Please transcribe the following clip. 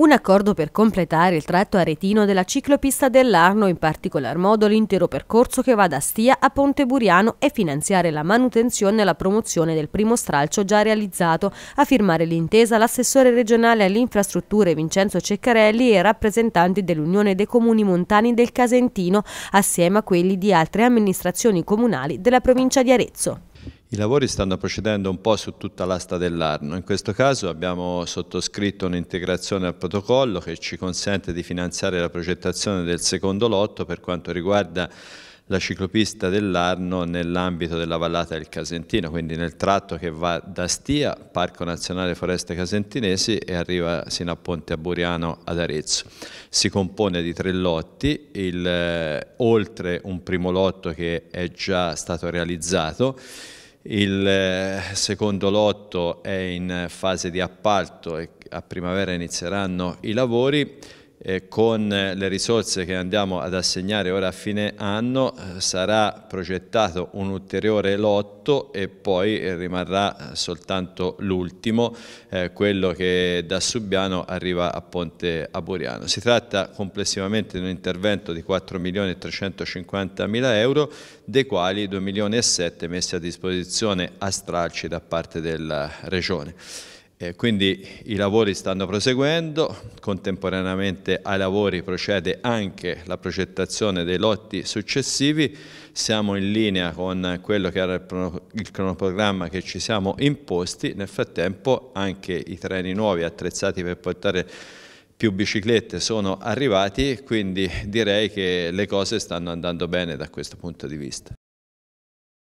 Un accordo per completare il tratto aretino della ciclopista dell'Arno, in particolar modo l'intero percorso che va da Stia a Ponte Buriano e finanziare la manutenzione e la promozione del primo stralcio già realizzato. A firmare l'intesa l'assessore regionale alle infrastrutture Vincenzo Ceccarelli e i rappresentanti dell'Unione dei Comuni Montani del Casentino, assieme a quelli di altre amministrazioni comunali della provincia di Arezzo. I lavori stanno procedendo un po' su tutta l'asta dell'Arno. In questo caso abbiamo sottoscritto un'integrazione al protocollo che ci consente di finanziare la progettazione del secondo lotto per quanto riguarda la ciclopista dell'Arno nell'ambito della vallata del Casentino, quindi nel tratto che va da Stia, Parco Nazionale Foreste Casentinesi e arriva sino a Ponte Aburiano ad Arezzo. Si compone di tre lotti, il, eh, oltre un primo lotto che è già stato realizzato, il eh, secondo lotto è in fase di appalto e a primavera inizieranno i lavori con le risorse che andiamo ad assegnare ora a fine anno eh, sarà progettato un ulteriore lotto e poi rimarrà soltanto l'ultimo, eh, quello che da Subiano arriva a Ponte Aburiano. Si tratta complessivamente di un intervento di 4 milioni e 350 mila euro, dei quali 2 milioni messi a disposizione a stralci da parte della Regione. Eh, quindi i lavori stanno proseguendo, contemporaneamente ai lavori procede anche la progettazione dei lotti successivi, siamo in linea con quello che era il cronoprogramma che ci siamo imposti, nel frattempo anche i treni nuovi attrezzati per portare più biciclette sono arrivati, quindi direi che le cose stanno andando bene da questo punto di vista.